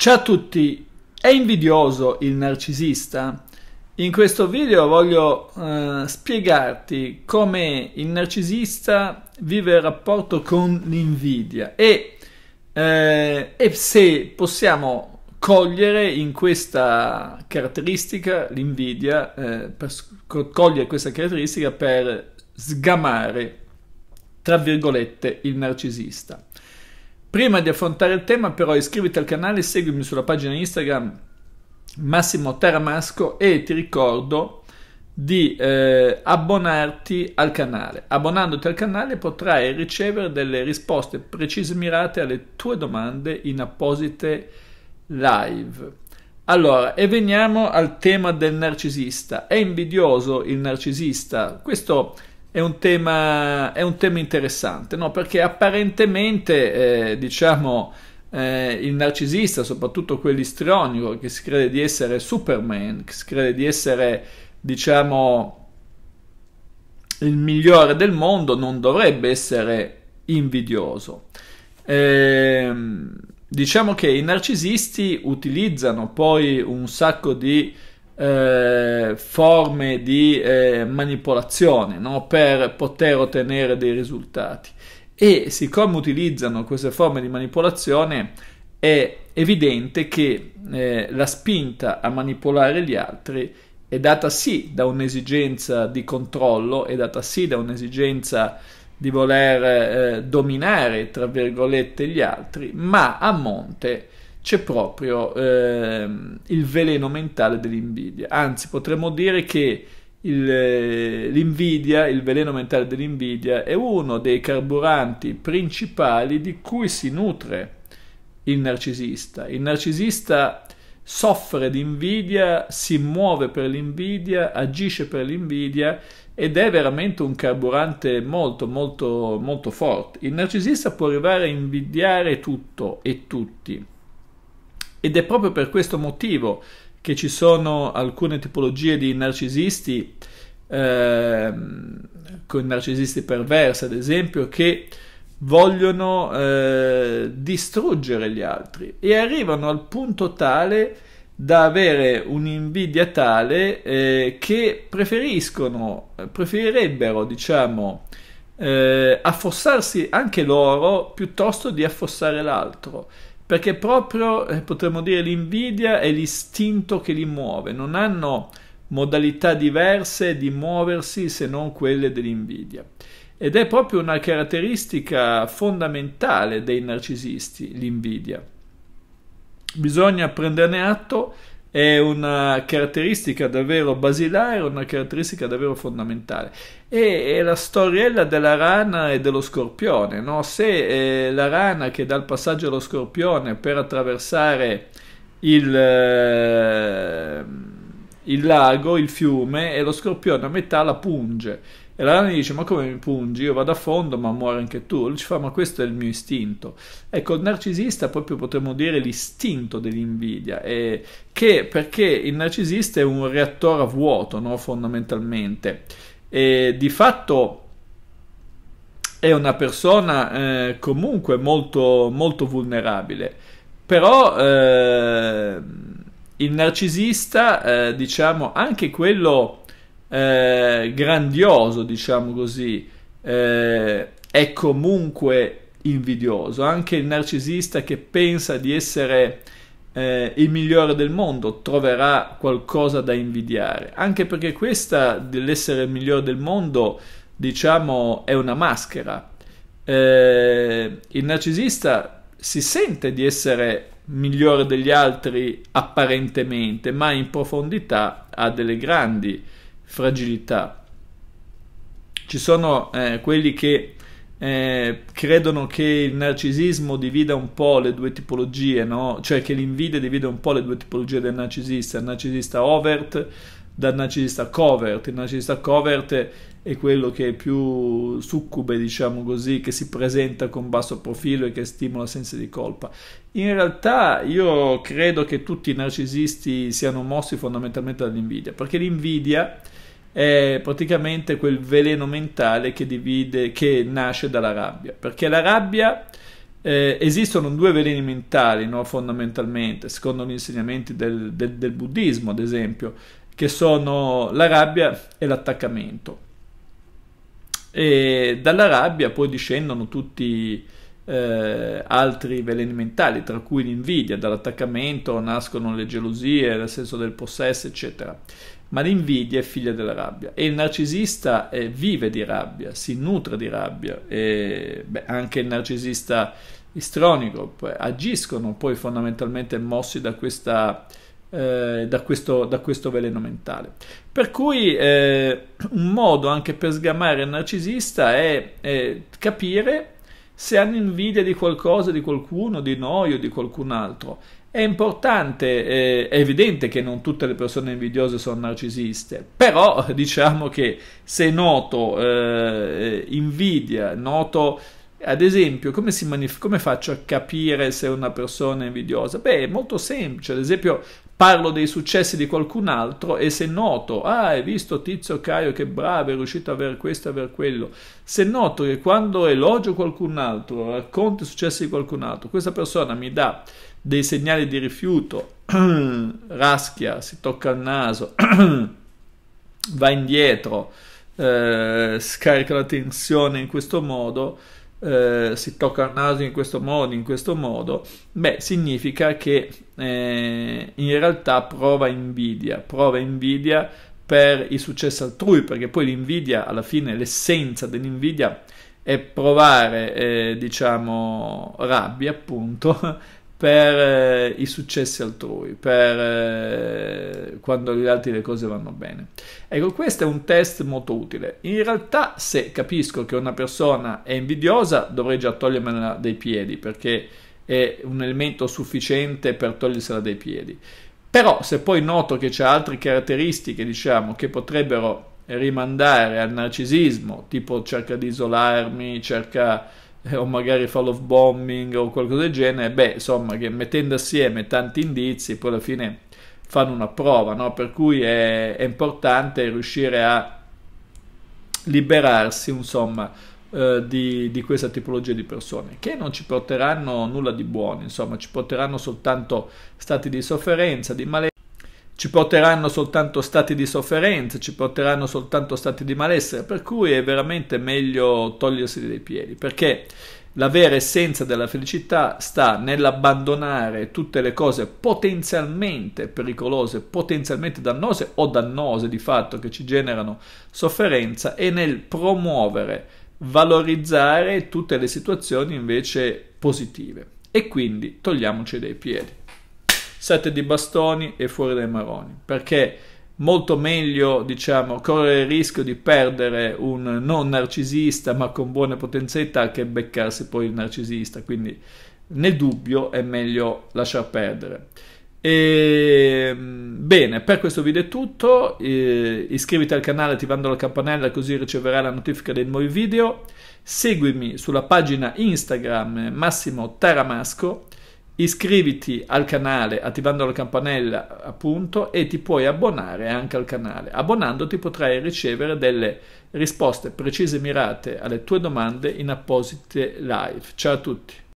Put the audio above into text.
Ciao a tutti, è invidioso il narcisista? In questo video voglio eh, spiegarti come il narcisista vive il rapporto con l'invidia e, eh, e se possiamo cogliere in questa caratteristica l'invidia, eh, cogliere questa caratteristica per sgamare, tra virgolette, il narcisista. Prima di affrontare il tema però iscriviti al canale seguimi sulla pagina Instagram Massimo Taramasco e ti ricordo di eh, abbonarti al canale. Abbonandoti al canale potrai ricevere delle risposte precise e mirate alle tue domande in apposite live. Allora, e veniamo al tema del narcisista. È invidioso il narcisista? Questo è un tema, è un tema interessante, no? perché apparentemente eh, diciamo, eh, il narcisista, soprattutto quell'istrionico che si crede di essere Superman, che si crede di essere diciamo, il migliore del mondo, non dovrebbe essere invidioso. Eh, diciamo che i narcisisti utilizzano poi un sacco di eh, forme di eh, manipolazione no? per poter ottenere dei risultati. E siccome utilizzano queste forme di manipolazione, è evidente che eh, la spinta a manipolare gli altri è data sì da un'esigenza di controllo, è data sì da un'esigenza di voler eh, dominare, tra virgolette, gli altri, ma a monte c'è proprio eh, il veleno mentale dell'invidia. Anzi, potremmo dire che il, eh, l'invidia, il veleno mentale dell'invidia, è uno dei carburanti principali di cui si nutre il narcisista. Il narcisista soffre di invidia, si muove per l'invidia, agisce per l'invidia ed è veramente un carburante molto molto molto forte. Il narcisista può arrivare a invidiare tutto e tutti ed è proprio per questo motivo che ci sono alcune tipologie di narcisisti, eh, con narcisisti perversi ad esempio, che vogliono eh, distruggere gli altri e arrivano al punto tale da avere un'invidia tale eh, che preferiscono, preferirebbero, diciamo, eh, affossarsi anche loro piuttosto di affossare l'altro perché proprio eh, potremmo dire l'invidia è l'istinto che li muove, non hanno modalità diverse di muoversi se non quelle dell'invidia. Ed è proprio una caratteristica fondamentale dei narcisisti, l'invidia. Bisogna prenderne atto è una caratteristica davvero basilare, una caratteristica davvero fondamentale. E è la storiella della rana e dello scorpione, no? se eh, la rana che dà il passaggio allo scorpione per attraversare il, eh, il lago, il fiume, e lo scorpione a metà la punge e la rana gli dice: Ma come mi pungi? Io vado a fondo, ma muore anche tu. Lui ci fa: Ma questo è il mio istinto. Ecco, il narcisista proprio potremmo dire l'istinto dell'invidia, eh, che, perché il narcisista è un reattore a vuoto, no? fondamentalmente. E di fatto è una persona eh, comunque molto, molto vulnerabile, però eh, il narcisista, eh, diciamo, anche quello eh, grandioso, diciamo così, eh, è comunque invidioso. Anche il narcisista che pensa di essere eh, il migliore del mondo troverà qualcosa da invidiare, anche perché questa dell'essere il migliore del mondo, diciamo, è una maschera. Eh, il narcisista si sente di essere migliore degli altri apparentemente, ma in profondità ha delle grandi fragilità. Ci sono eh, quelli che eh, credono che il narcisismo divida un po' le due tipologie, no? cioè che l'invidia divida un po' le due tipologie del narcisista, il narcisista overt dal narcisista covert. Il narcisista covert è quello che è più succube, diciamo così, che si presenta con basso profilo e che stimola sensi di colpa. In realtà io credo che tutti i narcisisti siano mossi fondamentalmente dall'invidia, perché l'invidia è praticamente quel veleno mentale che, divide, che nasce dalla rabbia, perché la rabbia eh, esistono due veleni mentali no, fondamentalmente, secondo gli insegnamenti del, del, del buddismo ad esempio, che sono la rabbia e l'attaccamento. E dalla rabbia poi discendono tutti eh, altri veleni mentali, tra cui l'invidia, dall'attaccamento nascono le gelosie, il senso del possesso, eccetera ma l'invidia è figlia della rabbia e il narcisista eh, vive di rabbia, si nutre di rabbia e beh, anche il narcisista istronico poi, agiscono poi fondamentalmente mossi da, questa, eh, da, questo, da questo, veleno mentale. Per cui eh, un modo anche per sgamare il narcisista è capire se hanno invidia di qualcosa, di qualcuno, di noi o di qualcun altro. È importante, eh, è evidente che non tutte le persone invidiose sono narcisiste, però diciamo che se noto eh, invidia, noto ad esempio come, manif- come faccio a capire se una persona è invidiosa? Beh, è molto semplice, ad esempio parlo dei successi di qualcun altro e se noto, ah hai visto Tizio Caio che bravo, è riuscito a avere questo, a avere quello, se noto che quando elogio qualcun altro, racconto i successi di qualcun altro, questa persona mi dà dei segnali di rifiuto, raschia, si tocca il naso, va indietro, eh, scarica la tensione in questo modo, eh, si tocca il naso in questo modo, in questo modo, beh, significa che eh, in realtà prova invidia, prova invidia per i successi altrui, perché poi l'invidia, alla fine, l'essenza dell'invidia è provare, eh, diciamo, rabbia, appunto, per eh, i successi altrui, per eh, quando gli altri le cose vanno bene. Ecco, questo è un test molto utile. In realtà, se capisco che una persona è invidiosa, dovrei già togliermela dai piedi, perché è un elemento sufficiente per togliersela dai piedi. Però se poi noto che c'è altre caratteristiche, diciamo, che potrebbero rimandare al narcisismo, tipo cerca di isolarmi, cerca o magari fall of bombing o qualcosa del genere, beh, insomma, che mettendo assieme tanti indizi poi alla fine fanno una prova, no? per cui è, è, importante riuscire a liberarsi, insomma, eh, di, di, questa tipologia di persone che non ci porteranno nulla di buono, insomma, ci porteranno soltanto stati di sofferenza, di malessere ci porteranno soltanto stati di sofferenza, ci porteranno soltanto stati di malessere, per cui è veramente meglio togliersi dai piedi, perché la vera essenza della felicità sta nell'abbandonare tutte le cose potenzialmente pericolose, potenzialmente dannose o dannose di fatto che ci generano sofferenza e nel promuovere, valorizzare tutte le situazioni invece positive. E quindi togliamoci dai piedi. 7 di bastoni e fuori dai maroni, perché molto meglio diciamo, correre il rischio di perdere un non narcisista ma con buone potenzialità che beccarsi poi il narcisista, quindi nel dubbio è meglio lasciar perdere. E, ehm, bene, per questo video è tutto, eh, iscriviti al canale attivando la campanella così riceverai la notifica dei nuovi video, seguimi sulla pagina Instagram Massimo Taramasco iscriviti al canale attivando la campanella appunto e ti puoi abbonare anche al canale. Abbonandoti potrai ricevere delle risposte precise e mirate alle tue domande in apposite live. Ciao a tutti!